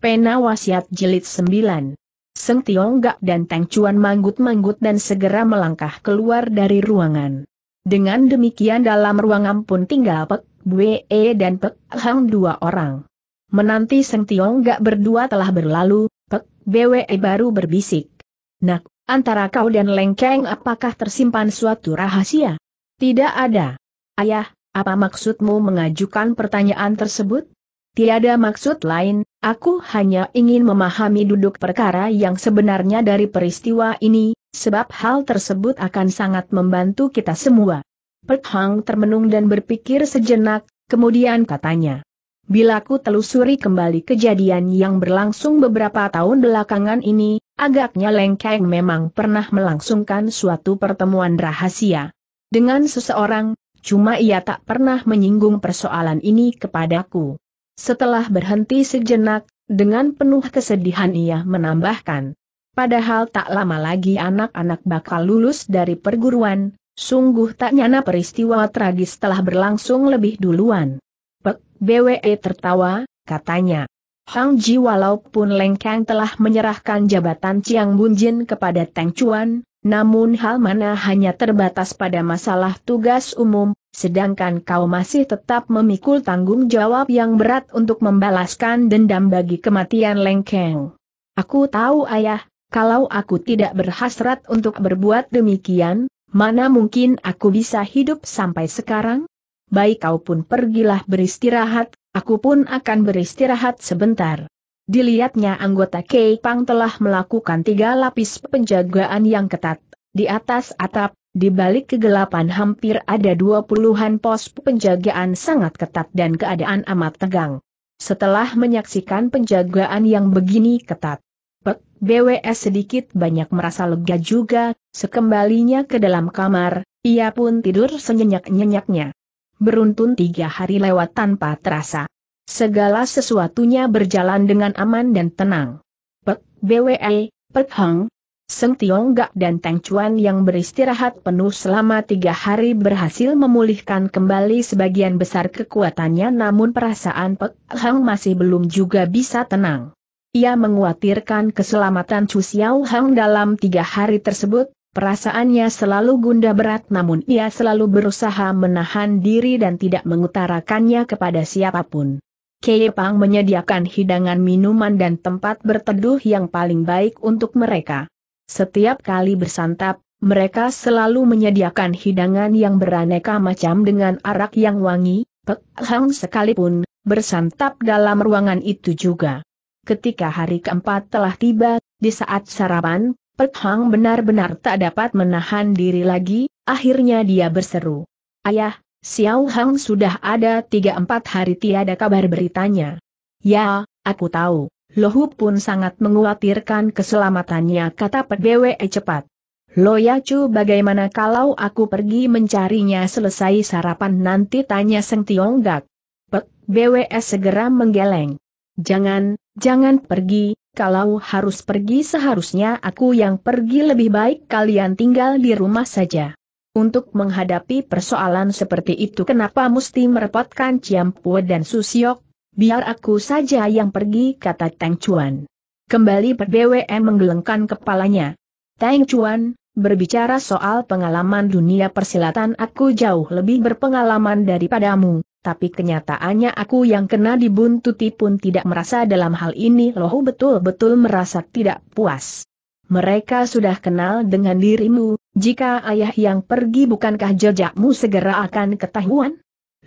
Pena Wasiat Jilid 9 Seng Tiongkok dan Tang Chuan manggut-manggut dan segera melangkah keluar dari ruangan. Dengan demikian dalam ruangan pun tinggal Pek Bwe e dan Pek Hang dua orang. Menanti Seng Tiongkok berdua telah berlalu, Pek Bwe e baru berbisik. Nak, antara kau dan Lengkeng apakah tersimpan suatu rahasia? Tidak ada. Ayah, apa maksudmu mengajukan pertanyaan tersebut? Tiada maksud lain, aku hanya ingin memahami duduk perkara yang sebenarnya dari peristiwa ini, sebab hal tersebut akan sangat membantu kita semua. Pek Hang termenung dan berpikir sejenak, kemudian katanya. Bila ku telusuri kembali kejadian yang berlangsung beberapa tahun belakangan ini, agaknya Leng Kang memang pernah melangsungkan suatu pertemuan rahasia. Dengan seseorang, cuma ia tak pernah menyinggung persoalan ini kepadaku. Setelah berhenti sejenak, dengan penuh kesedihan ia menambahkan. Padahal tak lama lagi anak-anak bakal lulus dari perguruan, sungguh tak nyana peristiwa tragis telah berlangsung lebih duluan. Pek BWE tertawa, katanya. Hang Ji walaupun Lengkang telah menyerahkan jabatan Chiang Bunjin kepada Teng Chuan, namun hal mana hanya terbatas pada masalah tugas umum, sedangkan kau masih tetap memikul tanggung jawab yang berat untuk membalaskan dendam bagi kematian Lengkeng. Aku tahu ayah, kalau aku tidak berhasrat untuk berbuat demikian, mana mungkin aku bisa hidup sampai sekarang? Baik kau pun pergilah beristirahat, aku pun akan beristirahat sebentar. Dilihatnya anggota Kei Pang telah melakukan tiga lapis penjagaan yang ketat. Di atas atap, di balik kegelapan hampir ada dua puluhan pos penjagaan sangat ketat dan keadaan amat tegang. Setelah menyaksikan penjagaan yang begini ketat, Pek BWS sedikit banyak merasa lega juga, sekembalinya ke dalam kamar, ia pun tidur senyenyak-nyenyaknya. Beruntun tiga hari lewat tanpa terasa. Segala sesuatunya berjalan dengan aman dan tenang. Pek BWE, Pek Hang, Seng Tiong Gak dan Tang Chuan yang beristirahat penuh selama tiga hari berhasil memulihkan kembali sebagian besar kekuatannya namun perasaan Pek Hang masih belum juga bisa tenang. Ia menguatirkan keselamatan Chu Xiao Hang dalam tiga hari tersebut, perasaannya selalu gunda berat namun ia selalu berusaha menahan diri dan tidak mengutarakannya kepada siapapun. Kei Pang menyediakan hidangan minuman dan tempat berteduh yang paling baik untuk mereka. Setiap kali bersantap, mereka selalu menyediakan hidangan yang beraneka macam dengan arak yang wangi, Pek Hang sekalipun, bersantap dalam ruangan itu juga. Ketika hari keempat telah tiba, di saat sarapan, Pek Hang benar-benar tak dapat menahan diri lagi, akhirnya dia berseru. Ayah, Xiao Hang sudah ada tiga empat hari tiada kabar beritanya. Ya, aku tahu. Lohu pun sangat menguatirkan keselamatannya kata PBWE cepat. ya cu bagaimana kalau aku pergi mencarinya selesai sarapan nanti tanya Seng Tionggak. Pek BWS segera menggeleng. Jangan, jangan pergi, kalau harus pergi seharusnya aku yang pergi lebih baik kalian tinggal di rumah saja. Untuk menghadapi persoalan seperti itu kenapa mesti merepotkan Ciampu dan Susiok, Biar aku saja yang pergi kata Tang Chuan. Kembali per BWM menggelengkan kepalanya. Tang Chuan, berbicara soal pengalaman dunia persilatan aku jauh lebih berpengalaman daripadamu, tapi kenyataannya aku yang kena dibuntuti pun tidak merasa dalam hal ini loh betul-betul merasa tidak puas. Mereka sudah kenal dengan dirimu, jika ayah yang pergi bukankah jejakmu segera akan ketahuan?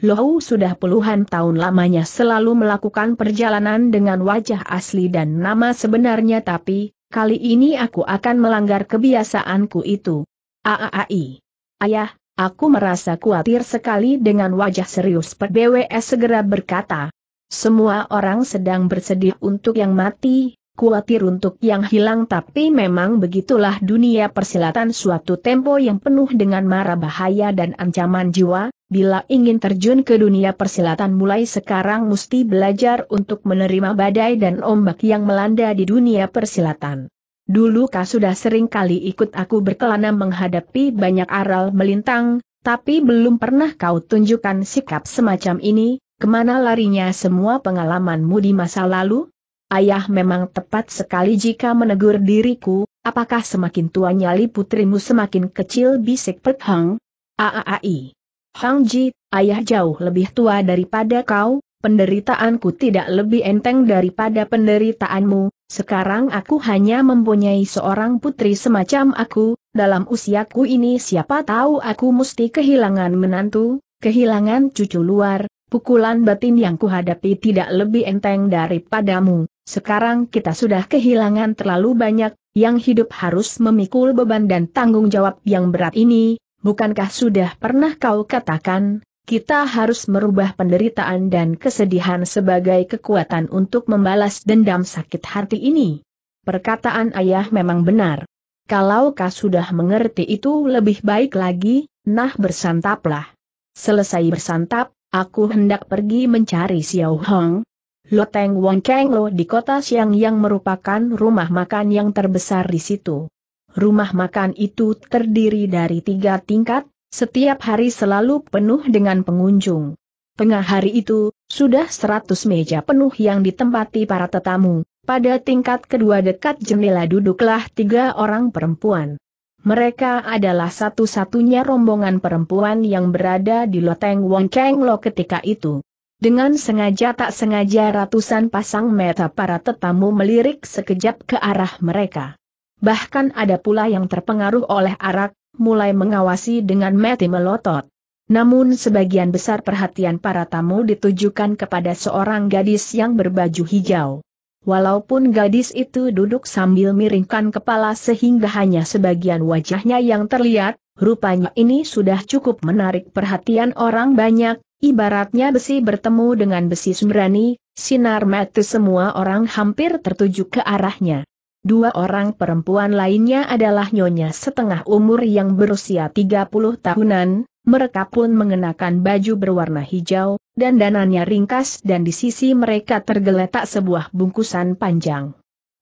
Lohu sudah puluhan tahun lamanya selalu melakukan perjalanan dengan wajah asli dan nama sebenarnya tapi, kali ini aku akan melanggar kebiasaanku itu. Aaai. Ayah, aku merasa khawatir sekali dengan wajah serius PBWS segera berkata. Semua orang sedang bersedih untuk yang mati, kuatir untuk yang hilang tapi memang begitulah dunia persilatan suatu tempo yang penuh dengan mara bahaya dan ancaman jiwa, bila ingin terjun ke dunia persilatan mulai sekarang mesti belajar untuk menerima badai dan ombak yang melanda di dunia persilatan. Dulu kau sudah sering kali ikut aku berkelana menghadapi banyak aral melintang, tapi belum pernah kau tunjukkan sikap semacam ini, kemana larinya semua pengalamanmu di masa lalu? ayah memang tepat sekali jika menegur diriku, apakah semakin tua nyali putrimu semakin kecil bisik Pek Hang? Aaai. Hang Ji, ayah jauh lebih tua daripada kau, penderitaanku tidak lebih enteng daripada penderitaanmu, sekarang aku hanya mempunyai seorang putri semacam aku, dalam usiaku ini siapa tahu aku mesti kehilangan menantu, kehilangan cucu luar, pukulan batin yang kuhadapi tidak lebih enteng daripadamu. Sekarang kita sudah kehilangan terlalu banyak, yang hidup harus memikul beban dan tanggung jawab yang berat ini, bukankah sudah pernah kau katakan, kita harus merubah penderitaan dan kesedihan sebagai kekuatan untuk membalas dendam sakit hati ini? Perkataan ayah memang benar. Kalau kau sudah mengerti itu lebih baik lagi, nah bersantaplah. Selesai bersantap, aku hendak pergi mencari Xiao Hong, Loteng Wong Keng Lo di kota Siang yang merupakan rumah makan yang terbesar di situ. Rumah makan itu terdiri dari tiga tingkat, setiap hari selalu penuh dengan pengunjung. Tengah hari itu, sudah seratus meja penuh yang ditempati para tetamu, pada tingkat kedua dekat jendela duduklah tiga orang perempuan. Mereka adalah satu-satunya rombongan perempuan yang berada di loteng Wong Keng Lo ketika itu. Dengan sengaja tak sengaja ratusan pasang mata para tetamu melirik sekejap ke arah mereka. Bahkan ada pula yang terpengaruh oleh arak, mulai mengawasi dengan mati melotot. Namun sebagian besar perhatian para tamu ditujukan kepada seorang gadis yang berbaju hijau. Walaupun gadis itu duduk sambil miringkan kepala sehingga hanya sebagian wajahnya yang terlihat, rupanya ini sudah cukup menarik perhatian orang banyak, Ibaratnya besi bertemu dengan besi sembrani, sinar mata semua orang hampir tertuju ke arahnya. Dua orang perempuan lainnya adalah nyonya setengah umur yang berusia 30 tahunan, mereka pun mengenakan baju berwarna hijau, dan dananya ringkas dan di sisi mereka tergeletak sebuah bungkusan panjang.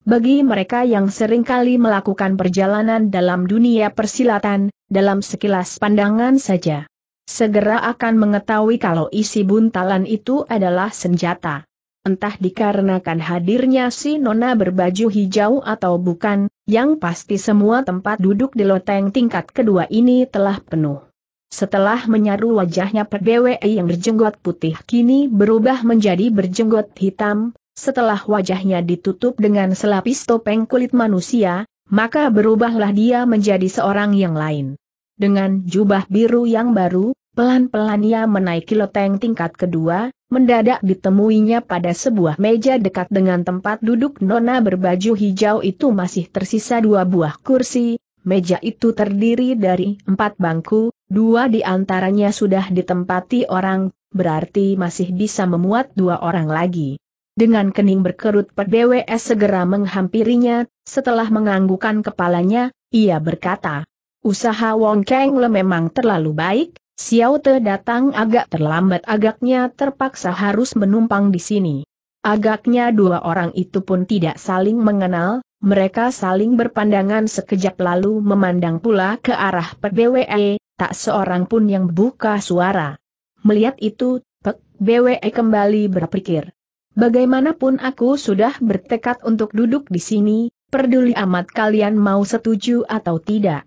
Bagi mereka yang seringkali melakukan perjalanan dalam dunia persilatan, dalam sekilas pandangan saja segera akan mengetahui kalau isi buntalan itu adalah senjata. Entah dikarenakan hadirnya si Nona berbaju hijau atau bukan, yang pasti semua tempat duduk di loteng tingkat kedua ini telah penuh. Setelah menyaru wajahnya PBWI yang berjenggot putih kini berubah menjadi berjenggot hitam, setelah wajahnya ditutup dengan selapis topeng kulit manusia, maka berubahlah dia menjadi seorang yang lain. Dengan jubah biru yang baru, pelan-pelan ia menaiki loteng tingkat kedua, mendadak ditemuinya pada sebuah meja dekat dengan tempat duduk nona berbaju hijau itu masih tersisa dua buah kursi, meja itu terdiri dari empat bangku, dua di antaranya sudah ditempati orang, berarti masih bisa memuat dua orang lagi. Dengan kening berkerut PDWS segera menghampirinya, setelah menganggukan kepalanya, ia berkata, Usaha Wong Keng Le memang terlalu baik, Xiao Te datang agak terlambat agaknya terpaksa harus menumpang di sini. Agaknya dua orang itu pun tidak saling mengenal, mereka saling berpandangan sekejap lalu memandang pula ke arah BWE, tak seorang pun yang buka suara. Melihat itu, Pek BWE kembali berpikir. Bagaimanapun aku sudah bertekad untuk duduk di sini, peduli amat kalian mau setuju atau tidak.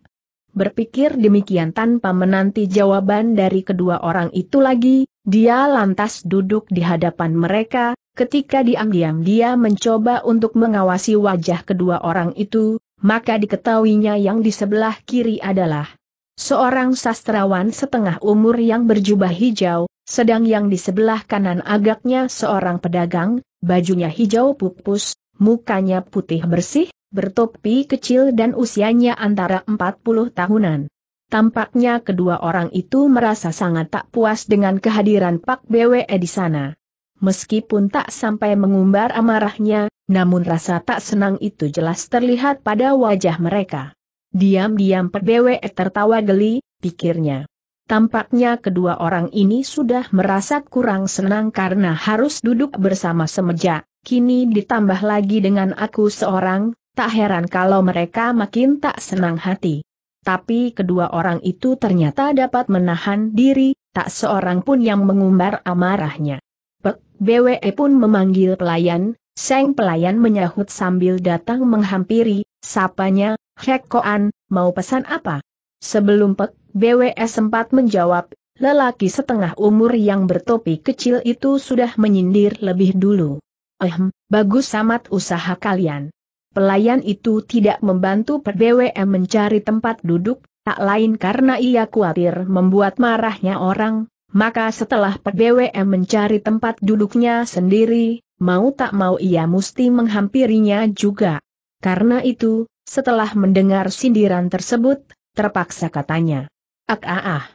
Berpikir demikian tanpa menanti jawaban dari kedua orang itu lagi, dia lantas duduk di hadapan mereka, ketika diam-diam dia mencoba untuk mengawasi wajah kedua orang itu, maka diketahuinya yang di sebelah kiri adalah seorang sastrawan setengah umur yang berjubah hijau, sedang yang di sebelah kanan agaknya seorang pedagang, bajunya hijau pupus, mukanya putih bersih, bertopi kecil dan usianya antara 40 tahunan. Tampaknya kedua orang itu merasa sangat tak puas dengan kehadiran Pak BWE di sana. Meskipun tak sampai mengumbar amarahnya, namun rasa tak senang itu jelas terlihat pada wajah mereka. Diam-diam Pak BWE tertawa geli, pikirnya. Tampaknya kedua orang ini sudah merasa kurang senang karena harus duduk bersama semeja, kini ditambah lagi dengan aku seorang, Tak heran kalau mereka makin tak senang hati. Tapi kedua orang itu ternyata dapat menahan diri, tak seorang pun yang mengumbar amarahnya. Pek BWE pun memanggil pelayan, Seng pelayan menyahut sambil datang menghampiri, sapanya, Hekoan, mau pesan apa? Sebelum Pek BWE sempat menjawab, lelaki setengah umur yang bertopi kecil itu sudah menyindir lebih dulu. Ehm, bagus amat usaha kalian pelayan itu tidak membantu PBWM mencari tempat duduk, tak lain karena ia khawatir membuat marahnya orang, maka setelah PBWM mencari tempat duduknya sendiri, mau tak mau ia mesti menghampirinya juga. Karena itu, setelah mendengar sindiran tersebut, terpaksa katanya. Ak ah ah.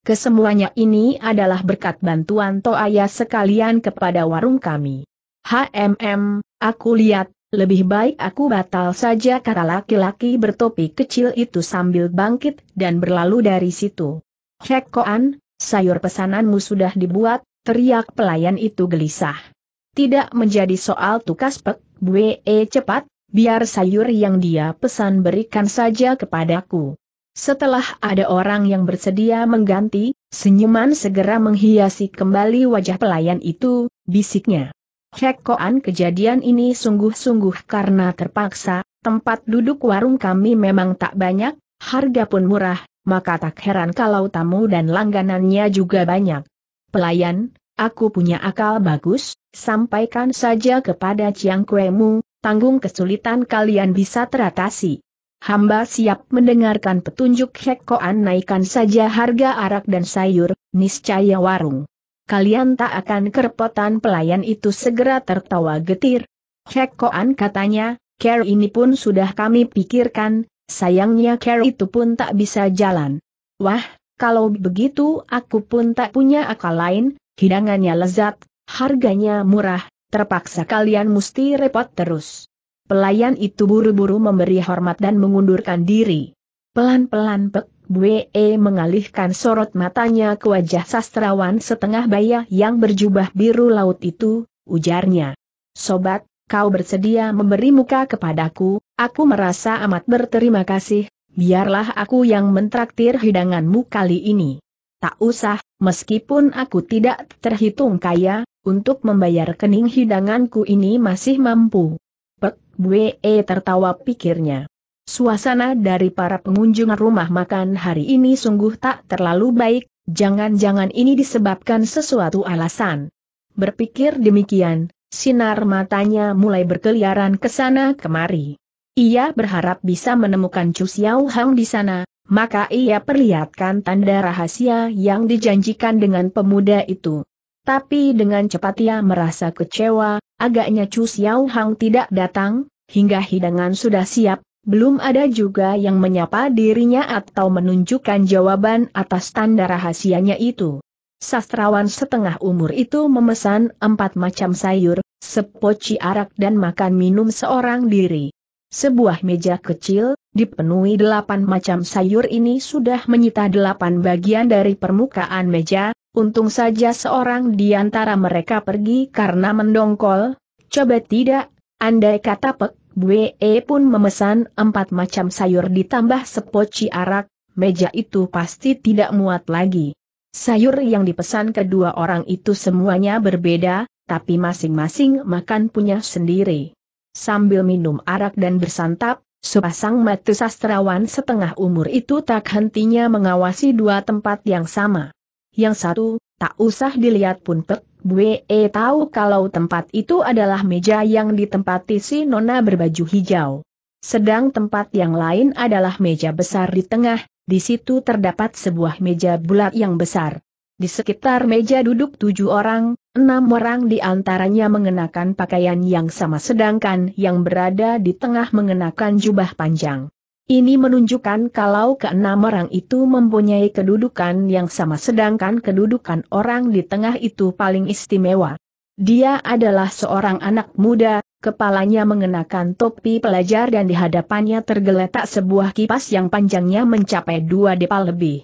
Kesemuanya ini adalah berkat bantuan Toaya sekalian kepada warung kami. HMM, aku lihat, lebih baik aku batal saja kata laki-laki bertopi kecil itu sambil bangkit dan berlalu dari situ. Hek Koan, sayur pesananmu sudah dibuat, teriak pelayan itu gelisah. Tidak menjadi soal tukas pek, bue eh, cepat, biar sayur yang dia pesan berikan saja kepadaku. Setelah ada orang yang bersedia mengganti, senyuman segera menghiasi kembali wajah pelayan itu, bisiknya. Cek koan kejadian ini sungguh-sungguh karena terpaksa, tempat duduk warung kami memang tak banyak, harga pun murah, maka tak heran kalau tamu dan langganannya juga banyak. Pelayan, aku punya akal bagus, sampaikan saja kepada Ciang Kuemu, tanggung kesulitan kalian bisa teratasi. Hamba siap mendengarkan petunjuk Hek Koan naikkan saja harga arak dan sayur, niscaya warung kalian tak akan kerepotan pelayan itu segera tertawa getir. Hek Koan katanya, care ini pun sudah kami pikirkan, sayangnya care itu pun tak bisa jalan. Wah, kalau begitu aku pun tak punya akal lain, hidangannya lezat, harganya murah, terpaksa kalian mesti repot terus. Pelayan itu buru-buru memberi hormat dan mengundurkan diri. Pelan-pelan pek, Bue mengalihkan sorot matanya ke wajah sastrawan setengah baya yang berjubah biru laut itu, ujarnya. Sobat, kau bersedia memberi muka kepadaku, aku merasa amat berterima kasih, biarlah aku yang mentraktir hidanganmu kali ini. Tak usah, meskipun aku tidak terhitung kaya, untuk membayar kening hidanganku ini masih mampu. Pek Bue tertawa pikirnya. Suasana dari para pengunjung rumah makan hari ini sungguh tak terlalu baik, jangan-jangan ini disebabkan sesuatu alasan. Berpikir demikian, sinar matanya mulai berkeliaran ke sana kemari. Ia berharap bisa menemukan Chu Xiao Hang di sana, maka ia perlihatkan tanda rahasia yang dijanjikan dengan pemuda itu. Tapi dengan cepat ia merasa kecewa, agaknya Chu Xiao Hang tidak datang, hingga hidangan sudah siap, belum ada juga yang menyapa dirinya atau menunjukkan jawaban atas tanda rahasianya itu. Sastrawan setengah umur itu memesan empat macam sayur, sepoci arak dan makan minum seorang diri. Sebuah meja kecil, dipenuhi delapan macam sayur ini sudah menyita delapan bagian dari permukaan meja, untung saja seorang di antara mereka pergi karena mendongkol, coba tidak, andai kata pek, Bue pun memesan empat macam sayur ditambah sepoci arak, meja itu pasti tidak muat lagi. Sayur yang dipesan kedua orang itu semuanya berbeda, tapi masing-masing makan punya sendiri. Sambil minum arak dan bersantap, sepasang mata sastrawan setengah umur itu tak hentinya mengawasi dua tempat yang sama. Yang satu, tak usah dilihat pun pek, Bue eh, tahu kalau tempat itu adalah meja yang ditempati si nona berbaju hijau. Sedang tempat yang lain adalah meja besar di tengah, di situ terdapat sebuah meja bulat yang besar. Di sekitar meja duduk tujuh orang, enam orang di antaranya mengenakan pakaian yang sama sedangkan yang berada di tengah mengenakan jubah panjang. Ini menunjukkan kalau keenam orang itu mempunyai kedudukan yang sama sedangkan kedudukan orang di tengah itu paling istimewa. Dia adalah seorang anak muda, kepalanya mengenakan topi pelajar dan di hadapannya tergeletak sebuah kipas yang panjangnya mencapai dua depa lebih.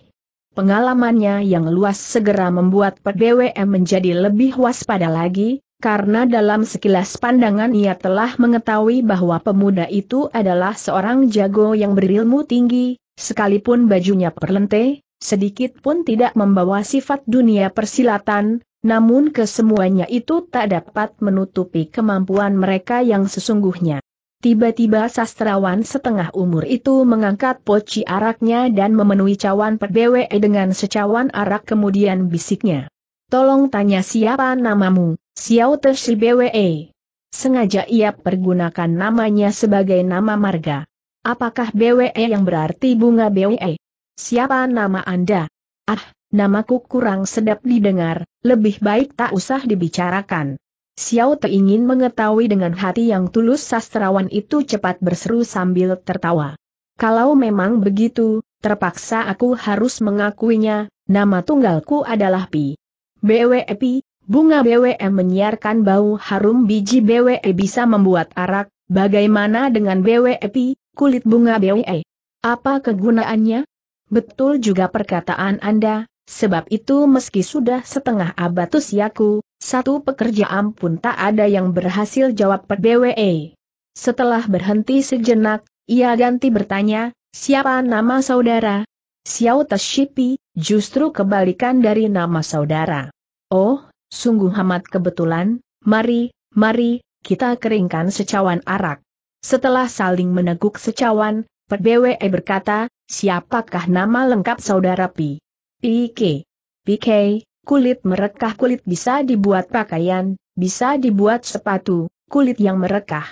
Pengalamannya yang luas segera membuat PBWM menjadi lebih waspada lagi, karena dalam sekilas pandangan ia telah mengetahui bahwa pemuda itu adalah seorang jago yang berilmu tinggi, sekalipun bajunya perlente, sedikit pun tidak membawa sifat dunia persilatan, namun kesemuanya itu tak dapat menutupi kemampuan mereka yang sesungguhnya. Tiba-tiba sastrawan setengah umur itu mengangkat poci araknya dan memenuhi cawan perbewe dengan secawan arak kemudian bisiknya. Tolong tanya siapa namamu. Xiao Te Shi BWE. Sengaja ia pergunakan namanya sebagai nama marga. Apakah BWE yang berarti bunga BWE? Siapa nama Anda? Ah, namaku kurang sedap didengar, lebih baik tak usah dibicarakan. Xiao Te ingin mengetahui dengan hati yang tulus sastrawan itu cepat berseru sambil tertawa. Kalau memang begitu, terpaksa aku harus mengakuinya, nama tunggalku adalah Pi. BWE Pi, Bunga BWE menyiarkan bau harum biji BWE bisa membuat arak, bagaimana dengan e pi, kulit bunga BWE? Apa kegunaannya? Betul juga perkataan Anda, sebab itu meski sudah setengah abad usiaku, satu pekerjaan pun tak ada yang berhasil jawab per BWE. Setelah berhenti sejenak, ia ganti bertanya, siapa nama saudara? Xiao Tashipi, justru kebalikan dari nama saudara. Oh, Sungguh amat kebetulan, mari, mari, kita keringkan secawan arak. Setelah saling meneguk secawan, PBWE berkata, siapakah nama lengkap saudara Pi? PK. PK, kulit merekah kulit bisa dibuat pakaian, bisa dibuat sepatu, kulit yang merekah.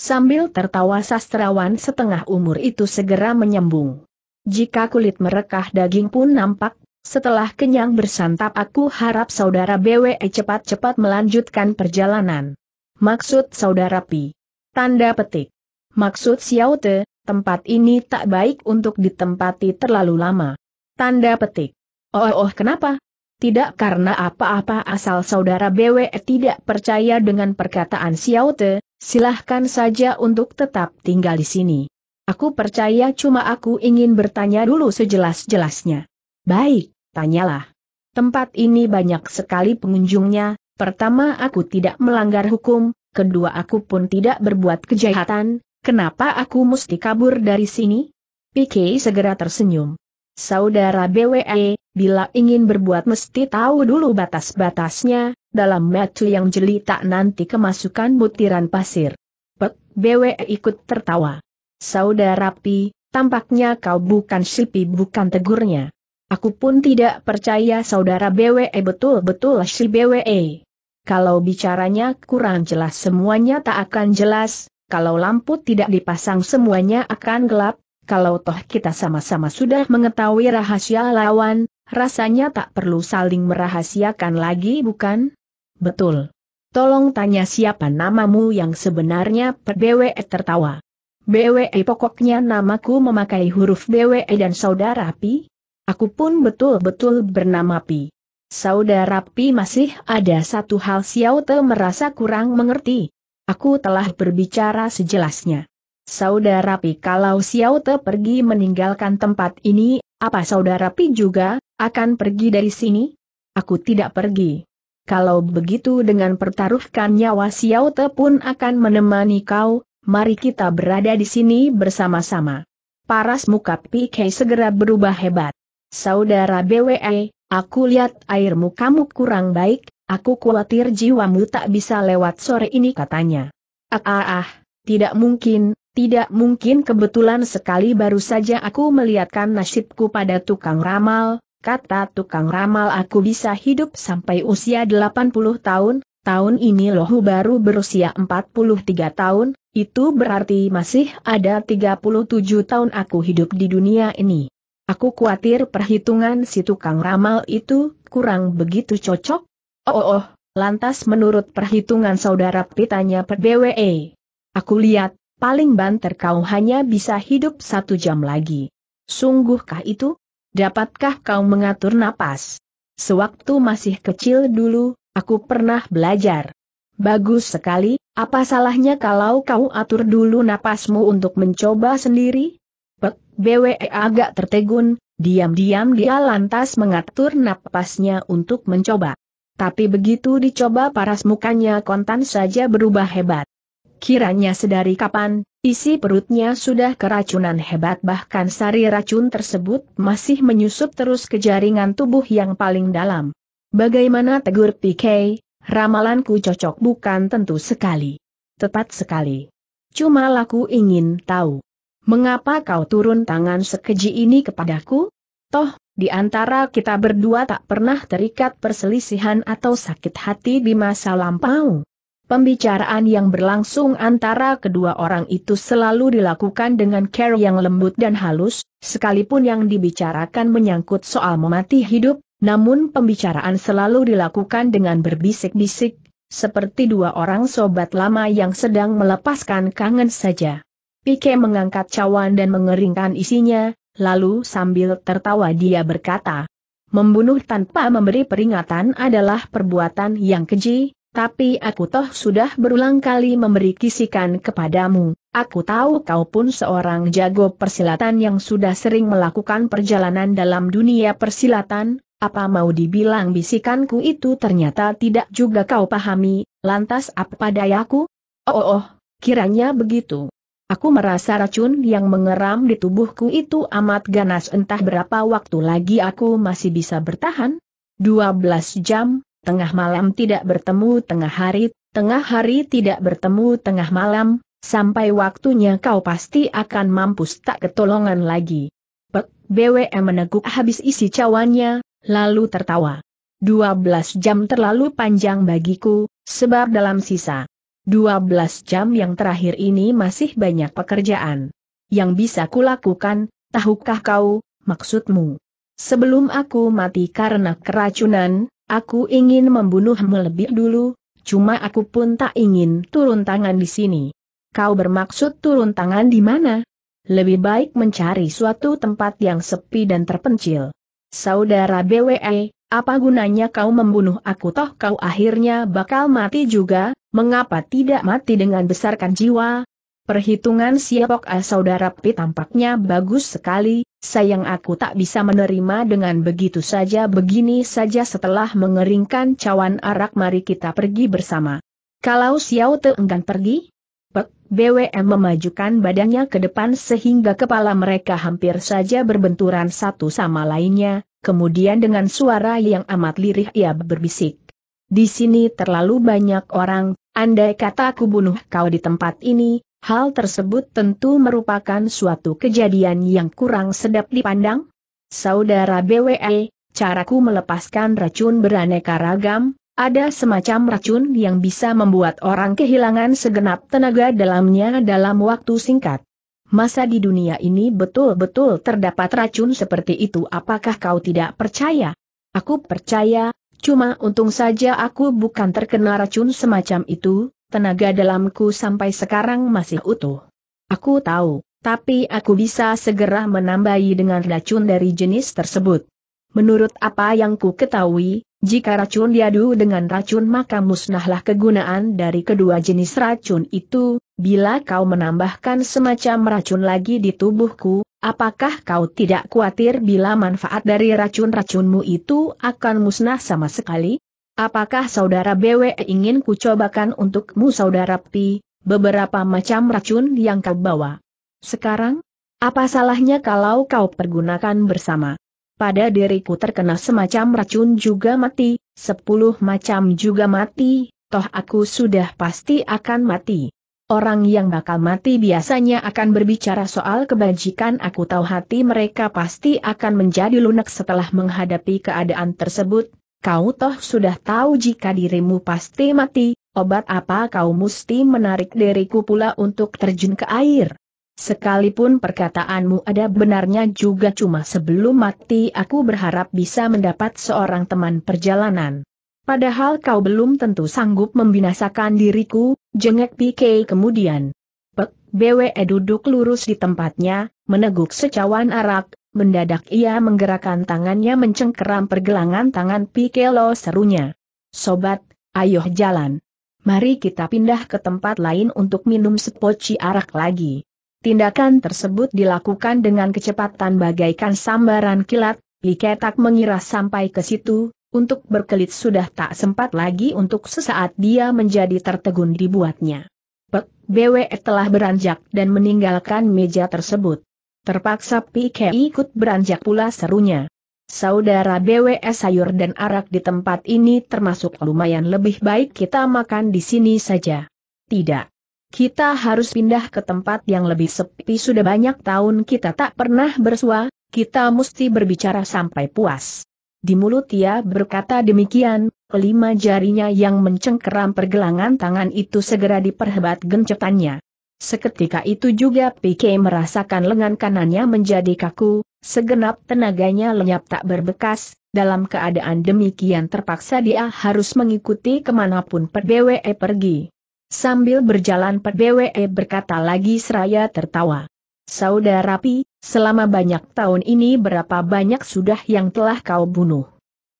Sambil tertawa sastrawan setengah umur itu segera menyambung. Jika kulit merekah daging pun nampak setelah kenyang bersantap aku harap saudara BWE cepat-cepat melanjutkan perjalanan. Maksud saudara Pi. Tanda petik. Maksud Xiaote, tempat ini tak baik untuk ditempati terlalu lama. Tanda petik. Oh oh kenapa? Tidak karena apa-apa asal saudara BWE tidak percaya dengan perkataan Xiaote, silahkan saja untuk tetap tinggal di sini. Aku percaya cuma aku ingin bertanya dulu sejelas-jelasnya. Baik. Tanyalah. Tempat ini banyak sekali pengunjungnya, pertama aku tidak melanggar hukum, kedua aku pun tidak berbuat kejahatan, kenapa aku mesti kabur dari sini? PK segera tersenyum. Saudara BWE, bila ingin berbuat mesti tahu dulu batas-batasnya, dalam metu yang jeli tak nanti kemasukan butiran pasir. Pek, BWE ikut tertawa. Saudara Pi, tampaknya kau bukan Sipi bukan tegurnya. Aku pun tidak percaya saudara BWE betul-betul si BWE. Kalau bicaranya kurang jelas semuanya tak akan jelas, kalau lampu tidak dipasang semuanya akan gelap, kalau toh kita sama-sama sudah mengetahui rahasia lawan, rasanya tak perlu saling merahasiakan lagi bukan? Betul. Tolong tanya siapa namamu yang sebenarnya BWE tertawa. BWE pokoknya namaku memakai huruf BWE dan saudara Pi, Aku pun betul-betul bernama Pi. Saudara Pi masih ada satu hal Xiao Te merasa kurang mengerti. Aku telah berbicara sejelasnya. Saudara Pi kalau Xiao Te pergi meninggalkan tempat ini, apa saudara Pi juga, akan pergi dari sini? Aku tidak pergi. Kalau begitu dengan pertaruhkan nyawa Xiao Te pun akan menemani kau, mari kita berada di sini bersama-sama. Paras muka Pi Kei segera berubah hebat. Saudara BWE, aku lihat airmu kamu kurang baik, aku khawatir jiwamu tak bisa lewat sore ini katanya. Ah ah ah, tidak mungkin, tidak mungkin kebetulan sekali baru saja aku melihatkan nasibku pada tukang ramal, kata tukang ramal aku bisa hidup sampai usia 80 tahun, tahun ini lohu baru berusia 43 tahun, itu berarti masih ada 37 tahun aku hidup di dunia ini. Aku khawatir perhitungan si tukang ramal itu kurang begitu cocok. Oh, oh, oh lantas menurut perhitungan saudara pitanya per BWE? Aku lihat, paling banter kau hanya bisa hidup satu jam lagi. Sungguhkah itu? Dapatkah kau mengatur napas? Sewaktu masih kecil dulu, aku pernah belajar. Bagus sekali, apa salahnya kalau kau atur dulu napasmu untuk mencoba sendiri? Pek BWE agak tertegun, diam-diam dia lantas mengatur napasnya untuk mencoba. Tapi begitu dicoba paras mukanya kontan saja berubah hebat. Kiranya sedari kapan, isi perutnya sudah keracunan hebat bahkan sari racun tersebut masih menyusup terus ke jaringan tubuh yang paling dalam. Bagaimana tegur PK, ramalanku cocok bukan tentu sekali. Tepat sekali. Cuma laku ingin tahu Mengapa kau turun tangan sekeji ini kepadaku? Toh, di antara kita berdua tak pernah terikat perselisihan atau sakit hati di masa lampau. Pembicaraan yang berlangsung antara kedua orang itu selalu dilakukan dengan care yang lembut dan halus, sekalipun yang dibicarakan menyangkut soal memati hidup, namun pembicaraan selalu dilakukan dengan berbisik-bisik, seperti dua orang sobat lama yang sedang melepaskan kangen saja. Pike mengangkat cawan dan mengeringkan isinya, lalu sambil tertawa dia berkata, Membunuh tanpa memberi peringatan adalah perbuatan yang keji, tapi aku toh sudah berulang kali memberi kisikan kepadamu. Aku tahu kau pun seorang jago persilatan yang sudah sering melakukan perjalanan dalam dunia persilatan, apa mau dibilang bisikanku itu ternyata tidak juga kau pahami, lantas apa dayaku? Oh, oh, oh kiranya begitu. Aku merasa racun yang mengeram di tubuhku itu amat ganas entah berapa waktu lagi aku masih bisa bertahan. 12 jam, tengah malam tidak bertemu tengah hari, tengah hari tidak bertemu tengah malam, sampai waktunya kau pasti akan mampus tak ketolongan lagi. Pek, BWM meneguk habis isi cawannya, lalu tertawa. 12 jam terlalu panjang bagiku, sebab dalam sisa 12 jam yang terakhir ini masih banyak pekerjaan. Yang bisa kulakukan, tahukah kau, maksudmu? Sebelum aku mati karena keracunan, aku ingin membunuhmu lebih dulu, cuma aku pun tak ingin turun tangan di sini. Kau bermaksud turun tangan di mana? Lebih baik mencari suatu tempat yang sepi dan terpencil. Saudara BWE, apa gunanya kau membunuh aku toh kau akhirnya bakal mati juga, mengapa tidak mati dengan besarkan jiwa? Perhitungan siapok A ah, saudara P tampaknya bagus sekali, sayang aku tak bisa menerima dengan begitu saja begini saja setelah mengeringkan cawan arak mari kita pergi bersama. Kalau Xiao Te enggan pergi? Pek, BWM memajukan badannya ke depan sehingga kepala mereka hampir saja berbenturan satu sama lainnya, kemudian dengan suara yang amat lirih ia berbisik. Di sini terlalu banyak orang, Andai kata aku bunuh kau di tempat ini, hal tersebut tentu merupakan suatu kejadian yang kurang sedap dipandang. Saudara BWE, caraku melepaskan racun beraneka ragam, ada semacam racun yang bisa membuat orang kehilangan segenap tenaga dalamnya dalam waktu singkat. Masa di dunia ini betul-betul terdapat racun seperti itu apakah kau tidak percaya? Aku percaya, Cuma untung saja aku bukan terkena racun semacam itu, tenaga dalamku sampai sekarang masih utuh. Aku tahu, tapi aku bisa segera menambahi dengan racun dari jenis tersebut. Menurut apa yang ku ketahui, jika racun diadu dengan racun maka musnahlah kegunaan dari kedua jenis racun itu, bila kau menambahkan semacam racun lagi di tubuhku, Apakah kau tidak khawatir bila manfaat dari racun-racunmu itu akan musnah sama sekali? Apakah saudara BW ingin kucobakan untukmu saudara Pi, beberapa macam racun yang kau bawa? Sekarang? Apa salahnya kalau kau pergunakan bersama? Pada diriku terkena semacam racun juga mati, sepuluh macam juga mati, toh aku sudah pasti akan mati. Orang yang bakal mati biasanya akan berbicara soal kebajikan aku tahu hati mereka pasti akan menjadi lunak setelah menghadapi keadaan tersebut, kau toh sudah tahu jika dirimu pasti mati, obat apa kau mesti menarik diriku pula untuk terjun ke air. Sekalipun perkataanmu ada benarnya juga cuma sebelum mati aku berharap bisa mendapat seorang teman perjalanan. Padahal kau belum tentu sanggup membinasakan diriku, jengek PK kemudian. Pek, BWE eh, duduk lurus di tempatnya, meneguk secawan arak, mendadak ia menggerakkan tangannya mencengkeram pergelangan tangan PK lo serunya. Sobat, ayo jalan. Mari kita pindah ke tempat lain untuk minum sepoci arak lagi. Tindakan tersebut dilakukan dengan kecepatan bagaikan sambaran kilat, Pike tak mengira sampai ke situ, untuk berkelit sudah tak sempat lagi untuk sesaat dia menjadi tertegun dibuatnya. Pek, BWE telah beranjak dan meninggalkan meja tersebut. Terpaksa Pike ikut beranjak pula serunya. Saudara BWS sayur dan arak di tempat ini termasuk lumayan lebih baik kita makan di sini saja. Tidak. Kita harus pindah ke tempat yang lebih sepi sudah banyak tahun kita tak pernah bersua, kita mesti berbicara sampai puas. Di mulut ia berkata demikian, kelima jarinya yang mencengkeram pergelangan tangan itu segera diperhebat gencetannya. Seketika itu juga PK merasakan lengan kanannya menjadi kaku, segenap tenaganya lenyap tak berbekas, dalam keadaan demikian terpaksa dia harus mengikuti kemanapun PBWE pergi. Sambil berjalan PBWE berkata lagi seraya tertawa. Saudara Pi, selama banyak tahun ini berapa banyak sudah yang telah kau bunuh.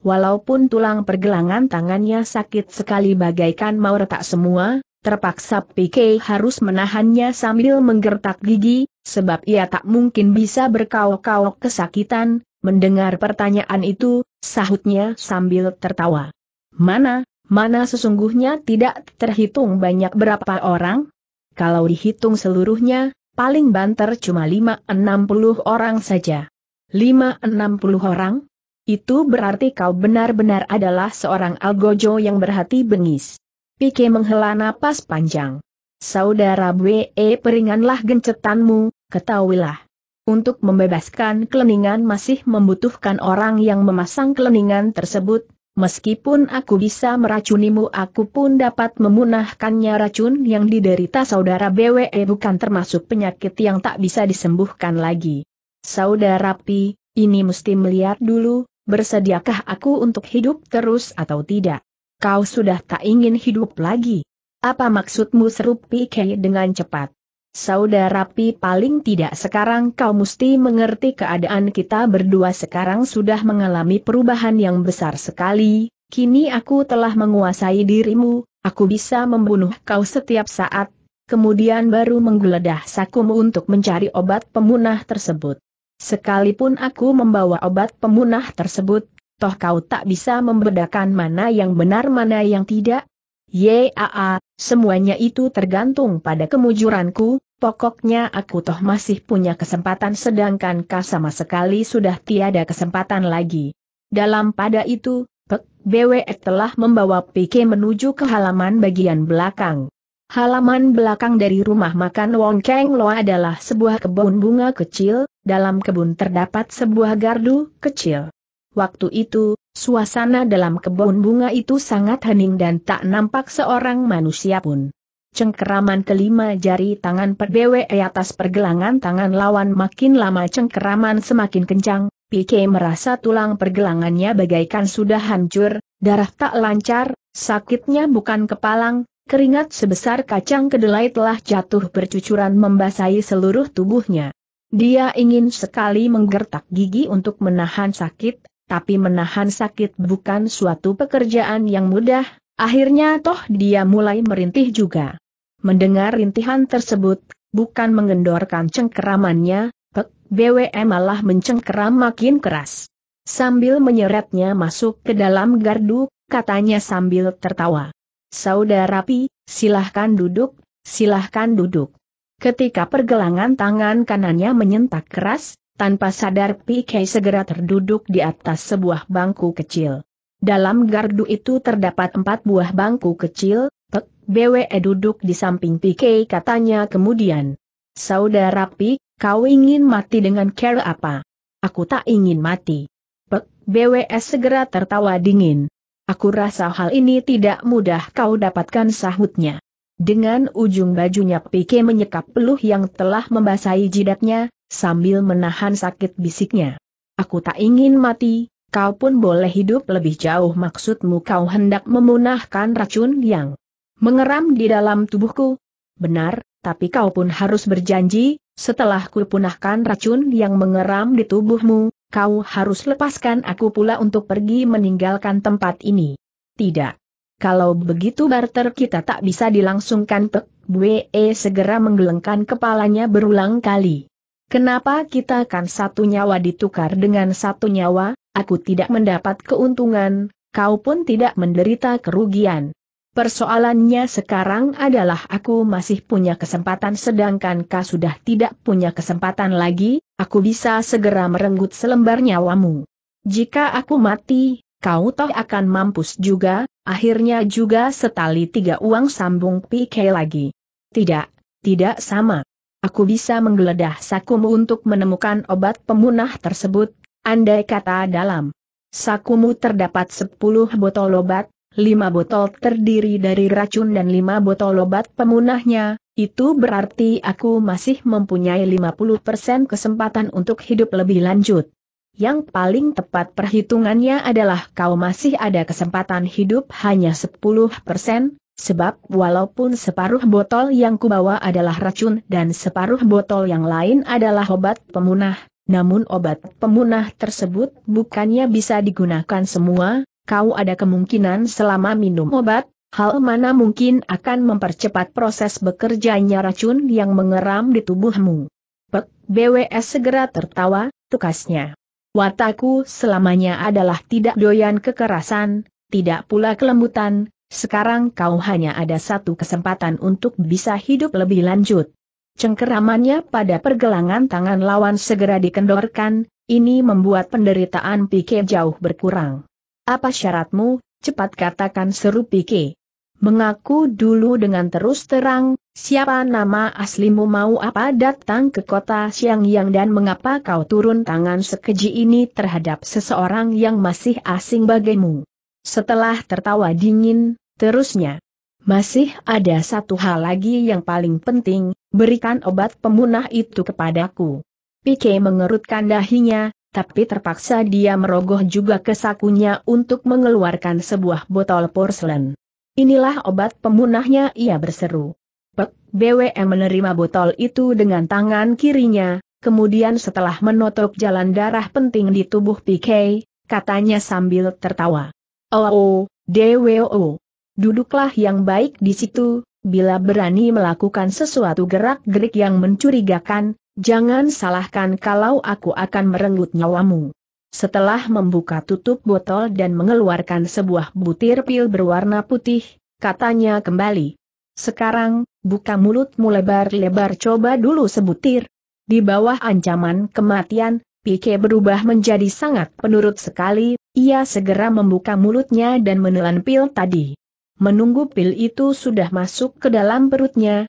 Walaupun tulang pergelangan tangannya sakit sekali bagaikan mau retak semua, terpaksa PK harus menahannya sambil menggertak gigi, sebab ia tak mungkin bisa berkau-kau kesakitan, mendengar pertanyaan itu, sahutnya sambil tertawa. Mana, mana sesungguhnya tidak terhitung banyak berapa orang? Kalau dihitung seluruhnya, paling banter cuma 5-60 orang saja. 5-60 orang? Itu berarti kau benar-benar adalah seorang algojo yang berhati bengis. Pike menghela napas panjang. Saudara Bwe peringanlah gencetanmu, ketahuilah. Untuk membebaskan keleningan masih membutuhkan orang yang memasang keleningan tersebut, Meskipun aku bisa meracunimu aku pun dapat memunahkannya racun yang diderita saudara BWE bukan termasuk penyakit yang tak bisa disembuhkan lagi. Saudara Pi, ini mesti melihat dulu, bersediakah aku untuk hidup terus atau tidak? Kau sudah tak ingin hidup lagi. Apa maksudmu seru Pi Kei dengan cepat? Saudara Pi paling tidak sekarang kau mesti mengerti keadaan kita berdua sekarang sudah mengalami perubahan yang besar sekali, kini aku telah menguasai dirimu, aku bisa membunuh kau setiap saat, kemudian baru menggeledah sakumu untuk mencari obat pemunah tersebut. Sekalipun aku membawa obat pemunah tersebut, toh kau tak bisa membedakan mana yang benar mana yang tidak, YAA, semuanya itu tergantung pada kemujuranku, Pokoknya aku toh masih punya kesempatan sedangkan kau sama sekali sudah tiada kesempatan lagi. Dalam pada itu, Pek BWE telah membawa PK menuju ke halaman bagian belakang. Halaman belakang dari rumah makan Wong Keng Lo adalah sebuah kebun bunga kecil, dalam kebun terdapat sebuah gardu kecil. Waktu itu, suasana dalam kebun bunga itu sangat hening dan tak nampak seorang manusia pun. Cengkeraman kelima jari tangan perbewe atas pergelangan tangan lawan makin lama cengkeraman semakin kencang, PK merasa tulang pergelangannya bagaikan sudah hancur, darah tak lancar, sakitnya bukan kepalang, keringat sebesar kacang kedelai telah jatuh bercucuran membasahi seluruh tubuhnya. Dia ingin sekali menggertak gigi untuk menahan sakit, tapi menahan sakit bukan suatu pekerjaan yang mudah, akhirnya toh dia mulai merintih juga. Mendengar rintihan tersebut, bukan menggendorkan cengkeramannya, Pek BWM malah mencengkeram makin keras. Sambil menyeretnya masuk ke dalam gardu, katanya sambil tertawa. Saudara Pi, silahkan duduk, silahkan duduk. Ketika pergelangan tangan kanannya menyentak keras, tanpa sadar Pi PK segera terduduk di atas sebuah bangku kecil. Dalam gardu itu terdapat empat buah bangku kecil, BWE duduk di samping PK katanya kemudian. Saudara Pik, kau ingin mati dengan care apa? Aku tak ingin mati. Pek, BWS segera tertawa dingin. Aku rasa hal ini tidak mudah kau dapatkan sahutnya. Dengan ujung bajunya PK menyekap peluh yang telah membasahi jidatnya, sambil menahan sakit bisiknya. Aku tak ingin mati, kau pun boleh hidup lebih jauh maksudmu kau hendak memunahkan racun yang Mengeram di dalam tubuhku? Benar, tapi kau pun harus berjanji, setelah ku punahkan racun yang mengeram di tubuhmu, kau harus lepaskan aku pula untuk pergi meninggalkan tempat ini. Tidak. Kalau begitu barter kita tak bisa dilangsungkan Pek Bue e segera menggelengkan kepalanya berulang kali. Kenapa kita kan satu nyawa ditukar dengan satu nyawa, aku tidak mendapat keuntungan, kau pun tidak menderita kerugian. Persoalannya sekarang adalah aku masih punya kesempatan sedangkan kau sudah tidak punya kesempatan lagi, aku bisa segera merenggut selembar nyawamu. Jika aku mati, kau toh akan mampus juga, akhirnya juga setali tiga uang sambung PK lagi. Tidak, tidak sama. Aku bisa menggeledah sakumu untuk menemukan obat pemunah tersebut, andai kata dalam sakumu terdapat sepuluh botol obat, lima botol terdiri dari racun dan lima botol obat pemunahnya, itu berarti aku masih mempunyai 50% kesempatan untuk hidup lebih lanjut. Yang paling tepat perhitungannya adalah kau masih ada kesempatan hidup hanya 10%, sebab walaupun separuh botol yang kubawa adalah racun dan separuh botol yang lain adalah obat pemunah, namun obat pemunah tersebut bukannya bisa digunakan semua, kau ada kemungkinan selama minum obat, hal mana mungkin akan mempercepat proses bekerjanya racun yang mengeram di tubuhmu. Pek, BWS segera tertawa, tukasnya. Wataku selamanya adalah tidak doyan kekerasan, tidak pula kelembutan, sekarang kau hanya ada satu kesempatan untuk bisa hidup lebih lanjut. Cengkeramannya pada pergelangan tangan lawan segera dikendorkan, ini membuat penderitaan pikir jauh berkurang. Apa syaratmu? Cepat katakan seru Pike. Mengaku dulu dengan terus terang, siapa nama aslimu mau apa datang ke kota Siang Yang dan mengapa kau turun tangan sekeji ini terhadap seseorang yang masih asing bagimu. Setelah tertawa dingin, terusnya. Masih ada satu hal lagi yang paling penting, berikan obat pemunah itu kepadaku. Pike mengerutkan dahinya, tapi terpaksa dia merogoh juga ke sakunya untuk mengeluarkan sebuah botol porselen. Inilah obat pemunahnya ia berseru. Pek, BWM menerima botol itu dengan tangan kirinya, kemudian setelah menotok jalan darah penting di tubuh PK, katanya sambil tertawa. Oh, oh DWO. Duduklah yang baik di situ, bila berani melakukan sesuatu gerak-gerik yang mencurigakan, Jangan salahkan kalau aku akan merenggut nyawamu. Setelah membuka tutup botol dan mengeluarkan sebuah butir pil berwarna putih, katanya kembali. Sekarang, buka mulutmu lebar-lebar coba dulu sebutir. Di bawah ancaman kematian, Pike berubah menjadi sangat penurut sekali, ia segera membuka mulutnya dan menelan pil tadi. Menunggu pil itu sudah masuk ke dalam perutnya,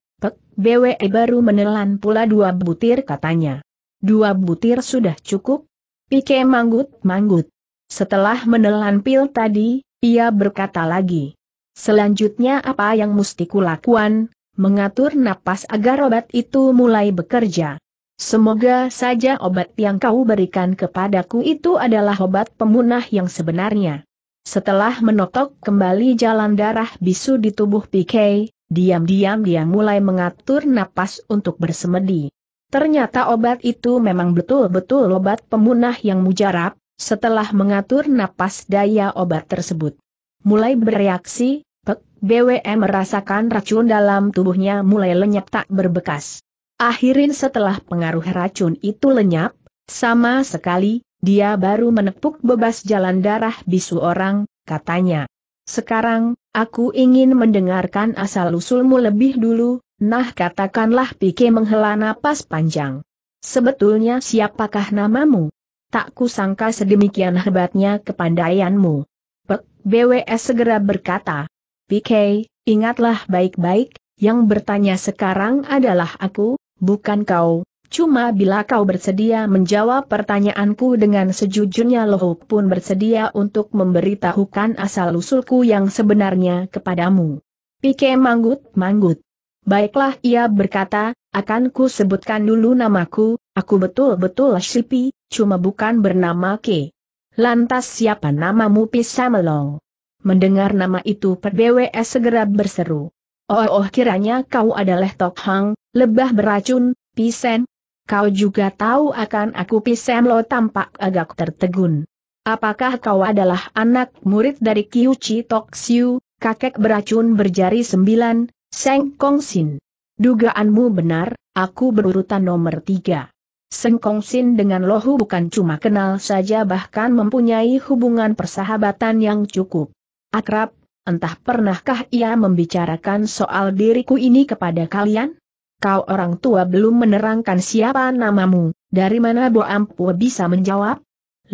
BWE baru menelan pula dua butir katanya. Dua butir sudah cukup? Pike manggut-manggut. Setelah menelan pil tadi, ia berkata lagi. Selanjutnya apa yang mesti kulakukan? Mengatur napas agar obat itu mulai bekerja. Semoga saja obat yang kau berikan kepadaku itu adalah obat pemunah yang sebenarnya. Setelah menotok kembali jalan darah bisu di tubuh Pike, Diam-diam dia mulai mengatur napas untuk bersemedi. Ternyata obat itu memang betul-betul obat pemunah yang mujarab, setelah mengatur napas daya obat tersebut. Mulai bereaksi, Pek BWM merasakan racun dalam tubuhnya mulai lenyap tak berbekas. Akhirin setelah pengaruh racun itu lenyap, sama sekali, dia baru menepuk bebas jalan darah bisu orang, katanya. Sekarang, aku ingin mendengarkan asal-usulmu lebih dulu, nah katakanlah Pike menghela napas panjang. Sebetulnya siapakah namamu? Tak kusangka sedemikian hebatnya kepandaianmu. Pek, BWS segera berkata. Pike, ingatlah baik-baik, yang bertanya sekarang adalah aku, bukan kau, Cuma bila kau bersedia menjawab pertanyaanku dengan sejujurnya Lohu pun bersedia untuk memberitahukan asal-usulku yang sebenarnya kepadamu. Pike manggut-manggut. Baiklah ia berkata, akan ku sebutkan dulu namaku, aku betul-betul Shipi, cuma bukan bernama Ke. Lantas siapa namamu Pisamelong? Mendengar nama itu PBWS segera berseru. Oh, oh kiranya kau adalah Tok Hang, lebah beracun, Pisen, Kau juga tahu akan aku Pisemlo tampak agak tertegun. Apakah kau adalah anak murid dari Kiuchi Toksiu, kakek beracun berjari sembilan, Seng Kong Sin? Dugaanmu benar, aku berurutan nomor tiga. Seng Kong Sin dengan Lohu bukan cuma kenal saja bahkan mempunyai hubungan persahabatan yang cukup akrab, entah pernahkah ia membicarakan soal diriku ini kepada kalian? kau orang tua belum menerangkan siapa namamu, dari mana Bo Ampu bisa menjawab?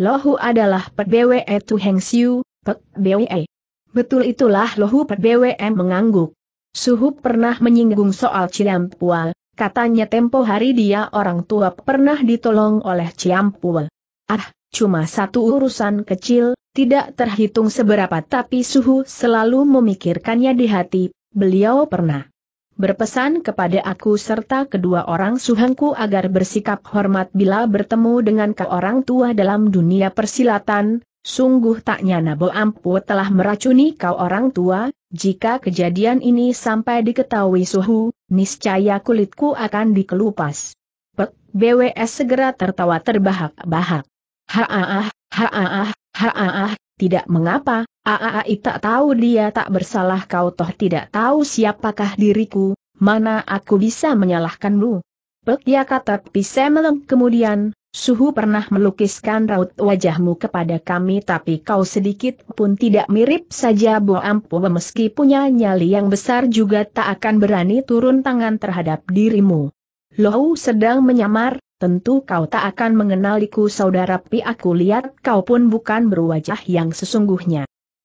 Lohu adalah Pek Bwe Tu Heng Siu, Pek Bwe. Betul itulah Lohu Pek Bwe mengangguk. Suhu pernah menyinggung soal Ciampual, katanya tempo hari dia orang tua pernah ditolong oleh Ciampual. Ah, cuma satu urusan kecil, tidak terhitung seberapa tapi Suhu selalu memikirkannya di hati, beliau pernah berpesan kepada aku serta kedua orang suhanku agar bersikap hormat bila bertemu dengan ke orang tua dalam dunia persilatan, sungguh tak nyana Bo Ampu telah meracuni kau orang tua, jika kejadian ini sampai diketahui suhu, niscaya kulitku akan dikelupas. Pek, BWS segera tertawa terbahak-bahak. Haaah, haaah, haaah, tidak mengapa, Aa tak tahu dia tak bersalah kau toh tidak tahu siapakah diriku, mana aku bisa menyalahkanmu. Pek ya kata Pisemeleng kemudian, Suhu pernah melukiskan raut wajahmu kepada kami tapi kau sedikit pun tidak mirip saja Bo Ampu meski punya nyali yang besar juga tak akan berani turun tangan terhadap dirimu. Lohu sedang menyamar, tentu kau tak akan mengenaliku saudara Pi aku lihat kau pun bukan berwajah yang sesungguhnya.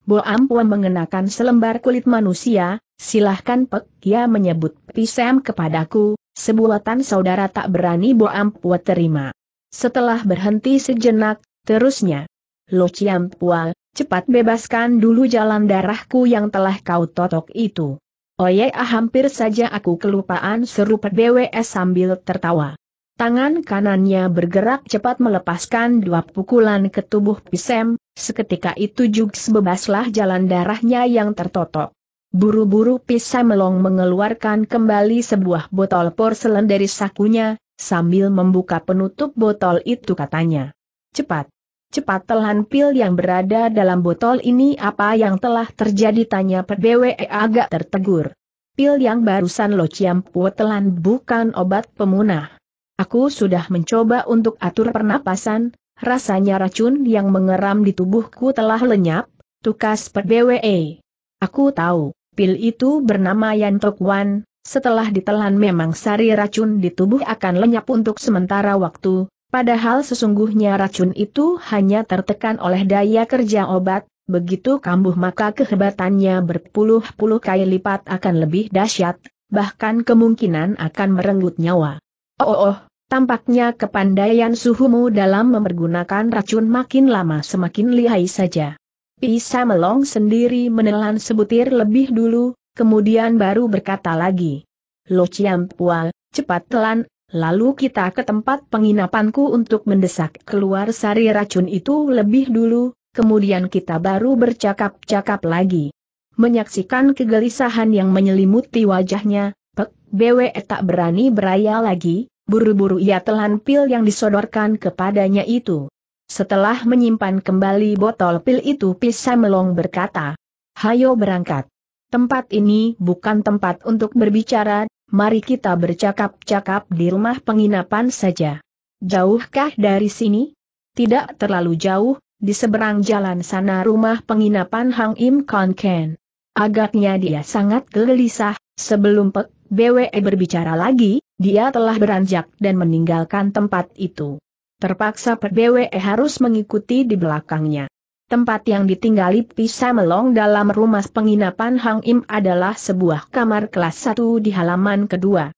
Bo Ampuan mengenakan selembar kulit manusia, silahkan Pek Kia menyebut pisam kepadaku, sebuatan saudara tak berani Bo Ampuan terima. Setelah berhenti sejenak, terusnya. Lo Ciam Pual, cepat bebaskan dulu jalan darahku yang telah kau totok itu. Oye ah hampir saja aku kelupaan seru BWS sambil tertawa. Tangan kanannya bergerak cepat melepaskan dua pukulan ke tubuh Pisem, seketika itu juga sebebaslah jalan darahnya yang tertotok. Buru-buru Pisem Melong mengeluarkan kembali sebuah botol porselen dari sakunya, sambil membuka penutup botol itu katanya. Cepat! Cepat telan pil yang berada dalam botol ini apa yang telah terjadi tanya PBWE agak tertegur. Pil yang barusan Lo Ciampu telan bukan obat pemunah. Aku sudah mencoba untuk atur pernapasan, rasanya racun yang mengeram di tubuhku telah lenyap, tukas per PBWE. Aku tahu, pil itu bernama Yantok Wan, setelah ditelan memang sari racun di tubuh akan lenyap untuk sementara waktu, padahal sesungguhnya racun itu hanya tertekan oleh daya kerja obat, begitu kambuh maka kehebatannya berpuluh-puluh kali lipat akan lebih dahsyat, bahkan kemungkinan akan merenggut nyawa. Oh oh oh, Tampaknya kepandaian suhumu dalam mempergunakan racun makin lama semakin lihai saja. Pisa Melong sendiri menelan sebutir lebih dulu, kemudian baru berkata lagi. Lo Ciampual, cepat telan, lalu kita ke tempat penginapanku untuk mendesak keluar sari racun itu lebih dulu, kemudian kita baru bercakap-cakap lagi. Menyaksikan kegelisahan yang menyelimuti wajahnya, Pek Bwe tak berani beraya lagi, Buru-buru ia telan pil yang disodorkan kepadanya itu. Setelah menyimpan kembali botol pil itu Pisa Melong berkata, Hayo berangkat. Tempat ini bukan tempat untuk berbicara, mari kita bercakap-cakap di rumah penginapan saja. Jauhkah dari sini? Tidak terlalu jauh, di seberang jalan sana rumah penginapan Hang Im Kon Ken. Agaknya dia sangat gelisah, sebelum Pek BWE berbicara lagi, dia telah beranjak dan meninggalkan tempat itu. Terpaksa PBWE harus mengikuti di belakangnya. Tempat yang ditinggali Pisa Melong dalam rumah penginapan Hang Im adalah sebuah kamar kelas 1 di halaman kedua.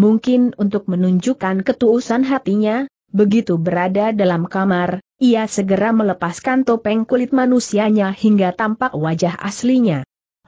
Mungkin untuk menunjukkan ketulusan hatinya, begitu berada dalam kamar, ia segera melepaskan topeng kulit manusianya hingga tampak wajah aslinya.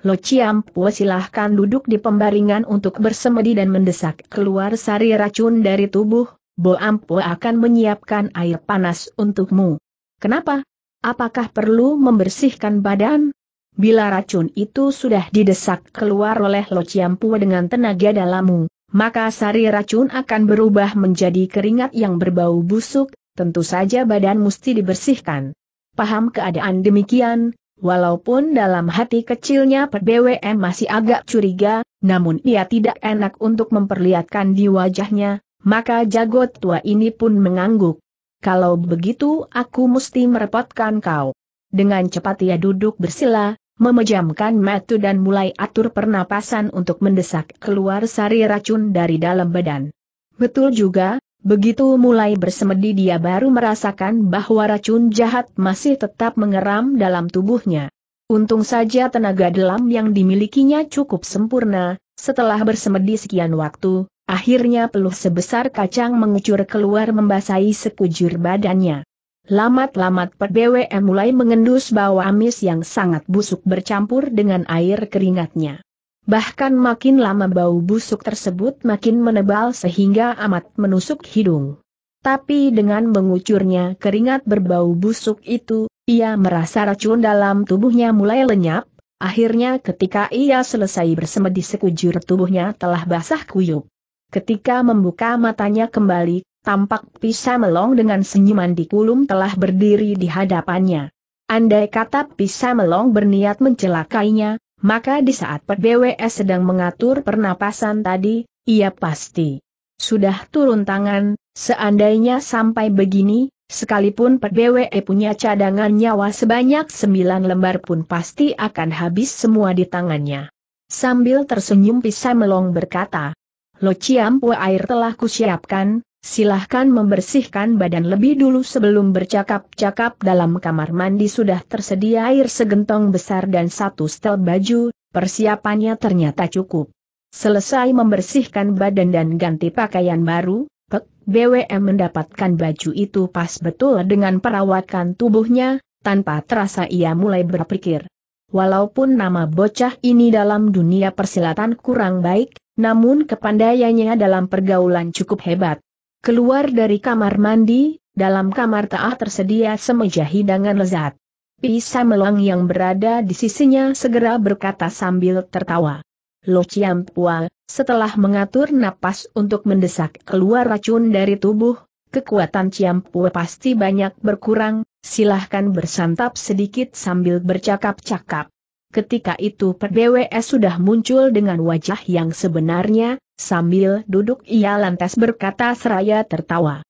Lo Ciampu silahkan duduk di pembaringan untuk bersemedi dan mendesak keluar sari racun dari tubuh, Bo Ampu akan menyiapkan air panas untukmu. Kenapa? Apakah perlu membersihkan badan? Bila racun itu sudah didesak keluar oleh Lo Ciampu dengan tenaga dalammu, maka sari racun akan berubah menjadi keringat yang berbau busuk, tentu saja badan mesti dibersihkan. Paham keadaan demikian, Walaupun dalam hati kecilnya PBWM masih agak curiga, namun ia tidak enak untuk memperlihatkan di wajahnya, maka jago tua ini pun mengangguk. Kalau begitu aku mesti merepotkan kau. Dengan cepat ia duduk bersila, memejamkan mata dan mulai atur pernapasan untuk mendesak keluar sari racun dari dalam badan. Betul juga, Begitu mulai bersemedi dia baru merasakan bahwa racun jahat masih tetap mengeram dalam tubuhnya. Untung saja tenaga dalam yang dimilikinya cukup sempurna, setelah bersemedi sekian waktu, akhirnya peluh sebesar kacang mengucur keluar membasahi sekujur badannya. Lamat-lamat PBWM mulai mengendus bau amis yang sangat busuk bercampur dengan air keringatnya. Bahkan makin lama bau busuk tersebut makin menebal sehingga amat menusuk hidung. Tapi dengan mengucurnya keringat berbau busuk itu, ia merasa racun dalam tubuhnya mulai lenyap, akhirnya ketika ia selesai bersemedi sekujur tubuhnya telah basah kuyup. Ketika membuka matanya kembali, tampak Pisa Melong dengan senyuman di kulum telah berdiri di hadapannya. Andai kata Pisa Melong berniat mencelakainya, maka di saat PBWS sedang mengatur pernapasan tadi, ia pasti sudah turun tangan, seandainya sampai begini, sekalipun PBWE punya cadangan nyawa sebanyak sembilan lembar pun pasti akan habis semua di tangannya. Sambil tersenyum Pisa Melong berkata, Lo Ciampu air telah kusiapkan, Silahkan membersihkan badan lebih dulu sebelum bercakap-cakap dalam kamar mandi sudah tersedia air segentong besar dan satu setel baju, persiapannya ternyata cukup. Selesai membersihkan badan dan ganti pakaian baru, Pek BWM mendapatkan baju itu pas betul dengan perawatan tubuhnya, tanpa terasa ia mulai berpikir. Walaupun nama bocah ini dalam dunia persilatan kurang baik, namun kepandaiannya dalam pergaulan cukup hebat. Keluar dari kamar mandi, dalam kamar Taah tersedia semeja hidangan lezat. Pisa Melang yang berada di sisinya segera berkata sambil tertawa. Lo Pua, setelah mengatur napas untuk mendesak keluar racun dari tubuh, kekuatan Pua pasti banyak berkurang, silahkan bersantap sedikit sambil bercakap-cakap. Ketika itu PBWS sudah muncul dengan wajah yang sebenarnya, sambil duduk ia lantas berkata seraya tertawa.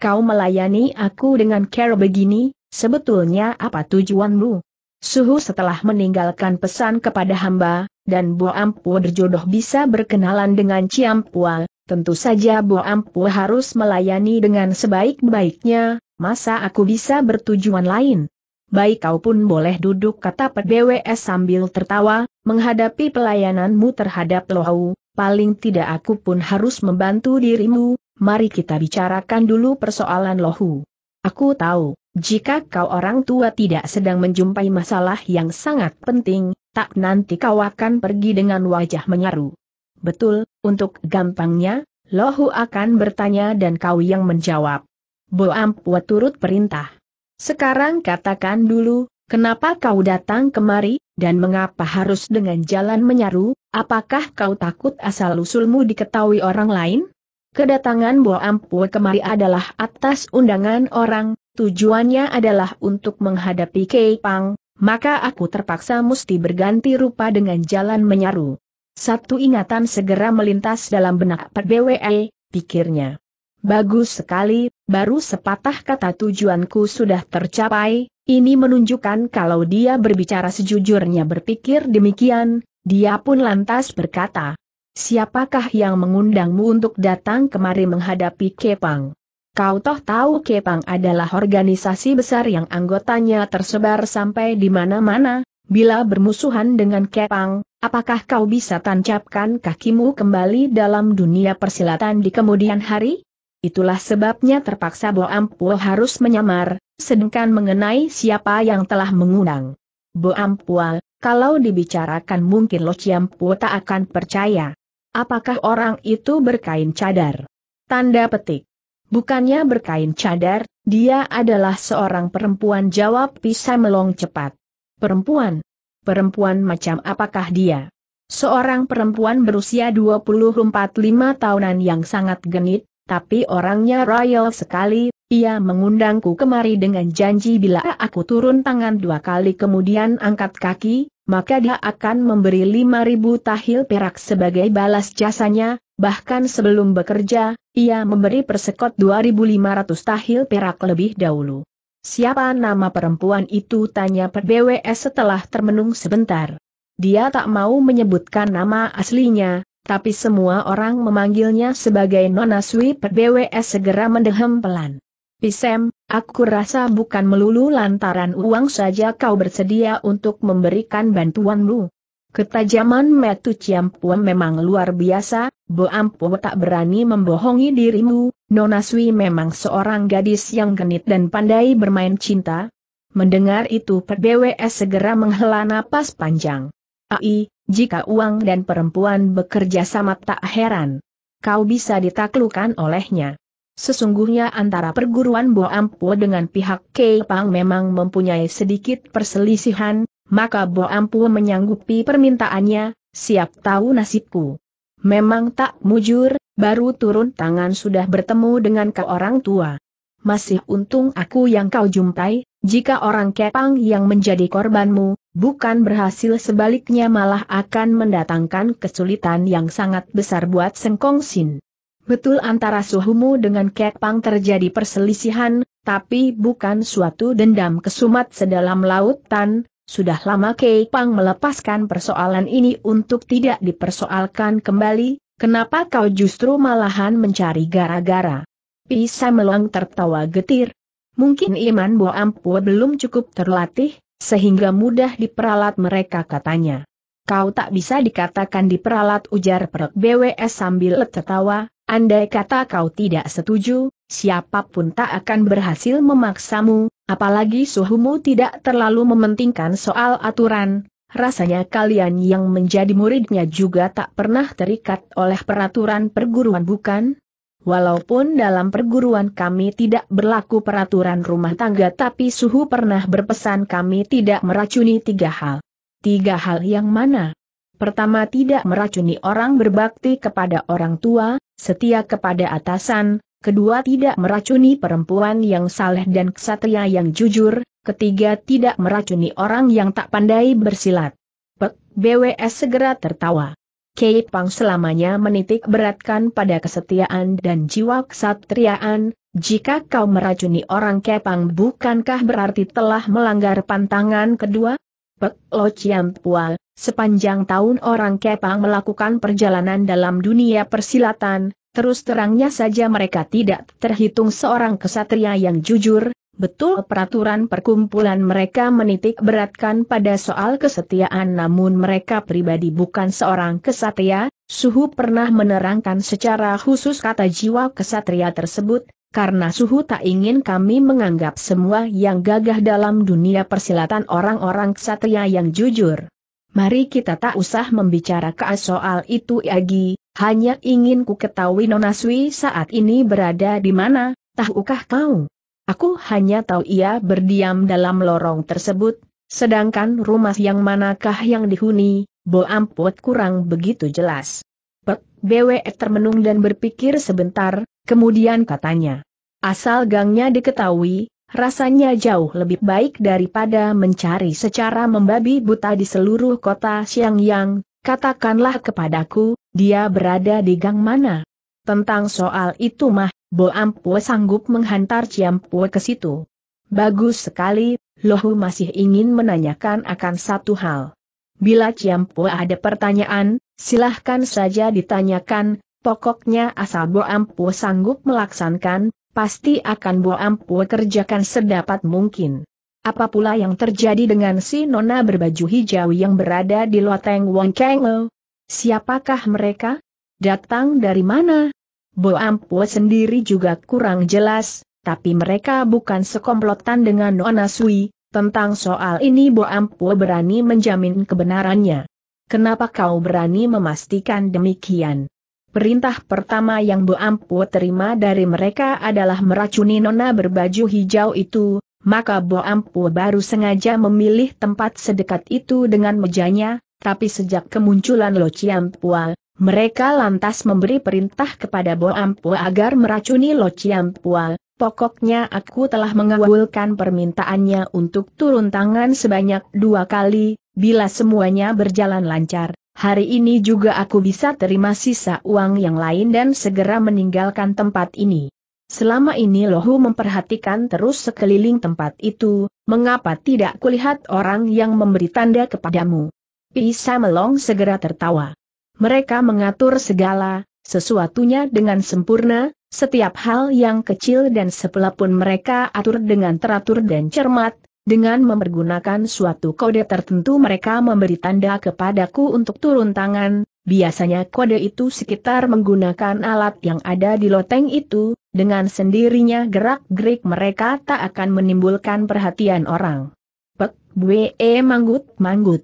Kau melayani aku dengan care begini, sebetulnya apa tujuanmu? Suhu setelah meninggalkan pesan kepada hamba, dan Bo Ampu berjodoh bisa berkenalan dengan Ciampual, tentu saja Bo Ampu harus melayani dengan sebaik-baiknya, masa aku bisa bertujuan lain? baik kau pun boleh duduk kata PBWS sambil tertawa, menghadapi pelayananmu terhadap Lohau, paling tidak aku pun harus membantu dirimu, mari kita bicarakan dulu persoalan Lohu. Aku tahu, jika kau orang tua tidak sedang menjumpai masalah yang sangat penting, tak nanti kau akan pergi dengan wajah menyaru. Betul, untuk gampangnya, Lohu akan bertanya dan kau yang menjawab. Boam Pua turut perintah. Sekarang katakan dulu, kenapa kau datang kemari, dan mengapa harus dengan jalan menyaru, apakah kau takut asal-usulmu diketahui orang lain? Kedatangan Bo Ampue kemari adalah atas undangan orang, tujuannya adalah untuk menghadapi Kei Pang, maka aku terpaksa mesti berganti rupa dengan jalan menyaru. Satu ingatan segera melintas dalam benak PBWE, pikirnya. Bagus sekali, baru sepatah kata tujuanku sudah tercapai, ini menunjukkan kalau dia berbicara sejujurnya berpikir demikian, dia pun lantas berkata, Siapakah yang mengundangmu untuk datang kemari menghadapi Kepang? Kau toh tahu Kepang adalah organisasi besar yang anggotanya tersebar sampai di mana-mana, bila bermusuhan dengan Kepang, apakah kau bisa tancapkan kakimu kembali dalam dunia persilatan di kemudian hari? Itulah sebabnya terpaksa Bo Ampuo harus menyamar, sedangkan mengenai siapa yang telah mengundang. Bo Ampuo, kalau dibicarakan mungkin Lo Ciampuo tak akan percaya. Apakah orang itu berkain cadar? Tanda petik. Bukannya berkain cadar, dia adalah seorang perempuan jawab pisah melong cepat. Perempuan? Perempuan macam apakah dia? Seorang perempuan berusia 24-5 tahunan yang sangat genit, tapi orangnya royal sekali, ia mengundangku kemari dengan janji bila aku turun tangan dua kali kemudian angkat kaki, maka dia akan memberi lima ribu tahil perak sebagai balas jasanya, bahkan sebelum bekerja, ia memberi persekot 2.500 tahil perak lebih dahulu. Siapa nama perempuan itu tanya BWS setelah termenung sebentar. Dia tak mau menyebutkan nama aslinya, tapi semua orang memanggilnya sebagai Nona Sui. BWS segera mendehem pelan. Pisem, aku rasa bukan melulu lantaran uang saja kau bersedia untuk memberikan bantuanmu. Ketajaman Metu Ciampuan memang luar biasa, Bo Ampu tak berani membohongi dirimu, Nona Sui memang seorang gadis yang genit dan pandai bermain cinta. Mendengar itu PBWS segera menghela napas panjang. Ai, jika uang dan perempuan bekerja sama tak heran. Kau bisa ditaklukan olehnya. Sesungguhnya antara perguruan Bo Ampo dengan pihak Pang memang mempunyai sedikit perselisihan, maka Bo Ampo menyanggupi permintaannya, siap tahu nasibku. Memang tak mujur, baru turun tangan sudah bertemu dengan ke orang tua masih untung aku yang kau jumpai, jika orang kepang yang menjadi korbanmu, bukan berhasil sebaliknya malah akan mendatangkan kesulitan yang sangat besar buat Sengkong Sin. Betul antara suhumu dengan kepang terjadi perselisihan, tapi bukan suatu dendam kesumat sedalam lautan, sudah lama Kepang melepaskan persoalan ini untuk tidak dipersoalkan kembali, kenapa kau justru malahan mencari gara-gara? Pi Melong tertawa getir. Mungkin Iman Bo Ampu belum cukup terlatih, sehingga mudah diperalat mereka katanya. Kau tak bisa dikatakan diperalat ujar BWS sambil tertawa, andai kata kau tidak setuju, siapapun tak akan berhasil memaksamu, apalagi suhumu tidak terlalu mementingkan soal aturan, Rasanya kalian yang menjadi muridnya juga tak pernah terikat oleh peraturan perguruan bukan? Walaupun dalam perguruan kami tidak berlaku peraturan rumah tangga tapi suhu pernah berpesan kami tidak meracuni tiga hal. Tiga hal yang mana? Pertama tidak meracuni orang berbakti kepada orang tua, setia kepada atasan, kedua tidak meracuni perempuan yang saleh dan kesatria yang jujur, ketiga tidak meracuni orang yang tak pandai bersilat. Pek, BWS segera tertawa. Kei Pang selamanya menitik beratkan pada kesetiaan dan jiwa kesatriaan, jika kau meracuni orang Kepang bukankah berarti telah melanggar pantangan kedua? Pek Lo Chiam Pual, sepanjang tahun orang Kepang melakukan perjalanan dalam dunia persilatan, terus terangnya saja mereka tidak terhitung seorang kesatria yang jujur, Betul peraturan perkumpulan mereka menitik beratkan pada soal kesetiaan namun mereka pribadi bukan seorang kesatria, Suhu pernah menerangkan secara khusus kata jiwa kesatria tersebut, karena Suhu tak ingin kami menganggap semua yang gagah dalam dunia persilatan orang-orang kesatria yang jujur. Mari kita tak usah membicarakan soal itu lagi, hanya ingin ku ketahui Nonaswi saat ini berada di mana, tahukah kau? Aku hanya tahu ia berdiam dalam lorong tersebut, sedangkan rumah yang manakah yang dihuni, Bo Amput kurang begitu jelas. Pek, BW termenung dan berpikir sebentar, kemudian katanya. Asal gangnya diketahui, rasanya jauh lebih baik daripada mencari secara membabi buta di seluruh kota Xiangyang, katakanlah kepadaku, dia berada di gang mana. Tentang soal itu mah, Bo Ampue sanggup menghantar Ciampue ke situ. Bagus sekali, Lohu masih ingin menanyakan akan satu hal. Bila Ciampue ada pertanyaan, silahkan saja ditanyakan, pokoknya asal Bo Ampue sanggup melaksanakan, pasti akan Bo Ampue kerjakan sedapat mungkin. Apa pula yang terjadi dengan si nona berbaju hijau yang berada di loteng Wong Siapakah mereka? Datang dari mana? Boampu sendiri juga kurang jelas, tapi mereka bukan sekomplotan dengan Nona Sui, tentang soal ini Boampu berani menjamin kebenarannya. Kenapa kau berani memastikan demikian? Perintah pertama yang Bu Ampu terima dari mereka adalah meracuni nona berbaju hijau itu, maka Bu Ampu baru sengaja memilih tempat sedekat itu dengan mejanya, tapi sejak kemunculan Lo mereka lantas memberi perintah kepada Bo agar meracuni Lo Ciampua, pokoknya aku telah mengawulkan permintaannya untuk turun tangan sebanyak dua kali, bila semuanya berjalan lancar. Hari ini juga aku bisa terima sisa uang yang lain dan segera meninggalkan tempat ini. Selama ini Lohu memperhatikan terus sekeliling tempat itu, mengapa tidak kulihat orang yang memberi tanda kepadamu? Pisa Melong segera tertawa. Mereka mengatur segala sesuatunya dengan sempurna, setiap hal yang kecil dan sepele pun mereka atur dengan teratur dan cermat, dengan mempergunakan suatu kode tertentu mereka memberi tanda kepadaku untuk turun tangan, biasanya kode itu sekitar menggunakan alat yang ada di loteng itu, dengan sendirinya gerak-gerik mereka tak akan menimbulkan perhatian orang. Pek, bue, manggut-manggut.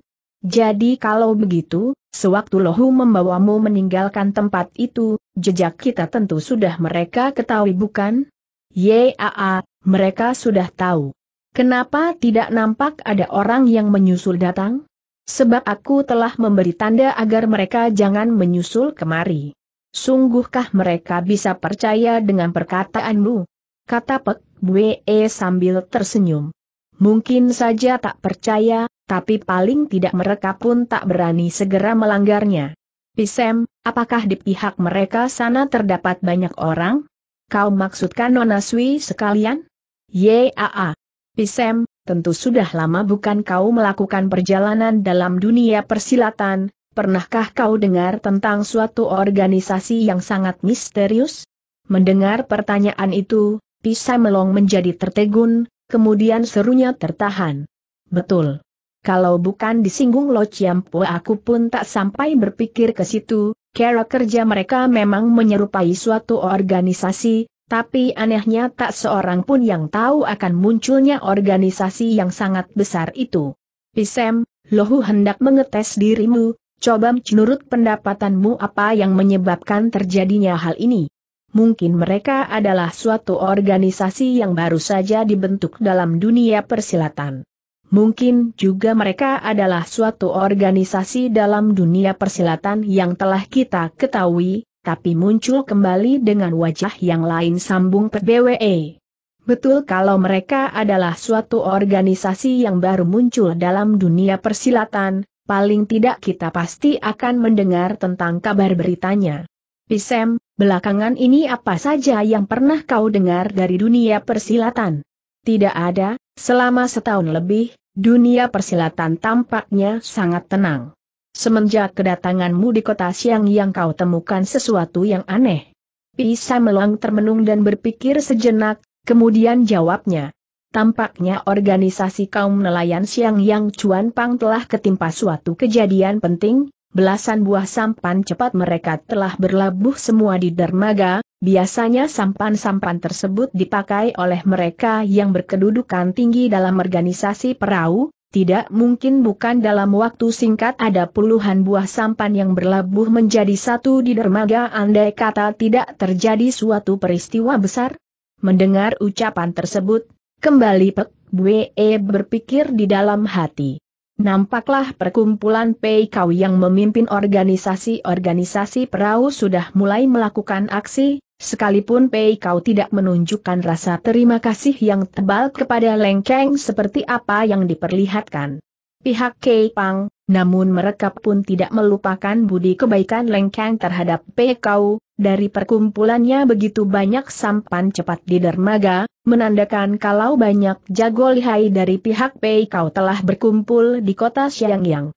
Jadi kalau begitu, sewaktu Lohu membawamu meninggalkan tempat itu, jejak kita tentu sudah mereka ketahui bukan? Yaa, mereka sudah tahu. Kenapa tidak nampak ada orang yang menyusul datang? Sebab aku telah memberi tanda agar mereka jangan menyusul kemari. Sungguhkah mereka bisa percaya dengan perkataanmu? Kata Pek Bwe sambil tersenyum. Mungkin saja tak percaya, tapi paling tidak mereka pun tak berani segera melanggarnya. Pisem, apakah di pihak mereka sana terdapat banyak orang? Kau maksudkan Nona Sui sekalian? Yaa. Pisem, tentu sudah lama bukan kau melakukan perjalanan dalam dunia persilatan, pernahkah kau dengar tentang suatu organisasi yang sangat misterius? Mendengar pertanyaan itu, Pisem Melong menjadi tertegun, kemudian serunya tertahan. Betul kalau bukan disinggung Lo Chiampo aku pun tak sampai berpikir ke situ, cara kerja mereka memang menyerupai suatu organisasi, tapi anehnya tak seorang pun yang tahu akan munculnya organisasi yang sangat besar itu. Pisem, Lohu hendak mengetes dirimu, coba menurut pendapatanmu apa yang menyebabkan terjadinya hal ini. Mungkin mereka adalah suatu organisasi yang baru saja dibentuk dalam dunia persilatan. Mungkin juga mereka adalah suatu organisasi dalam dunia persilatan yang telah kita ketahui, tapi muncul kembali dengan wajah yang lain sambung PBWE. Betul kalau mereka adalah suatu organisasi yang baru muncul dalam dunia persilatan, paling tidak kita pasti akan mendengar tentang kabar beritanya. Pisem, belakangan ini apa saja yang pernah kau dengar dari dunia persilatan? tidak ada, selama setahun lebih, dunia persilatan tampaknya sangat tenang. Semenjak kedatanganmu di kota siang yang kau temukan sesuatu yang aneh. Pisa melang termenung dan berpikir sejenak, kemudian jawabnya. Tampaknya organisasi kaum nelayan siang yang Cuan Pang telah ketimpa suatu kejadian penting, belasan buah sampan cepat mereka telah berlabuh semua di dermaga, Biasanya sampan-sampan tersebut dipakai oleh mereka yang berkedudukan tinggi dalam organisasi perahu, tidak mungkin bukan dalam waktu singkat ada puluhan buah sampan yang berlabuh menjadi satu di dermaga andai kata tidak terjadi suatu peristiwa besar. Mendengar ucapan tersebut, kembali Pek Bwe berpikir di dalam hati. Nampaklah perkumpulan PKW yang memimpin organisasi-organisasi perahu sudah mulai melakukan aksi, Sekalipun Pei Kau tidak menunjukkan rasa terima kasih yang tebal kepada Leng Kang seperti apa yang diperlihatkan pihak Kei Pang, namun mereka pun tidak melupakan budi kebaikan Leng Kang terhadap Pei Kau, dari perkumpulannya begitu banyak sampan cepat di dermaga, menandakan kalau banyak jago lihai dari pihak Pei Kau telah berkumpul di kota Xiangyang.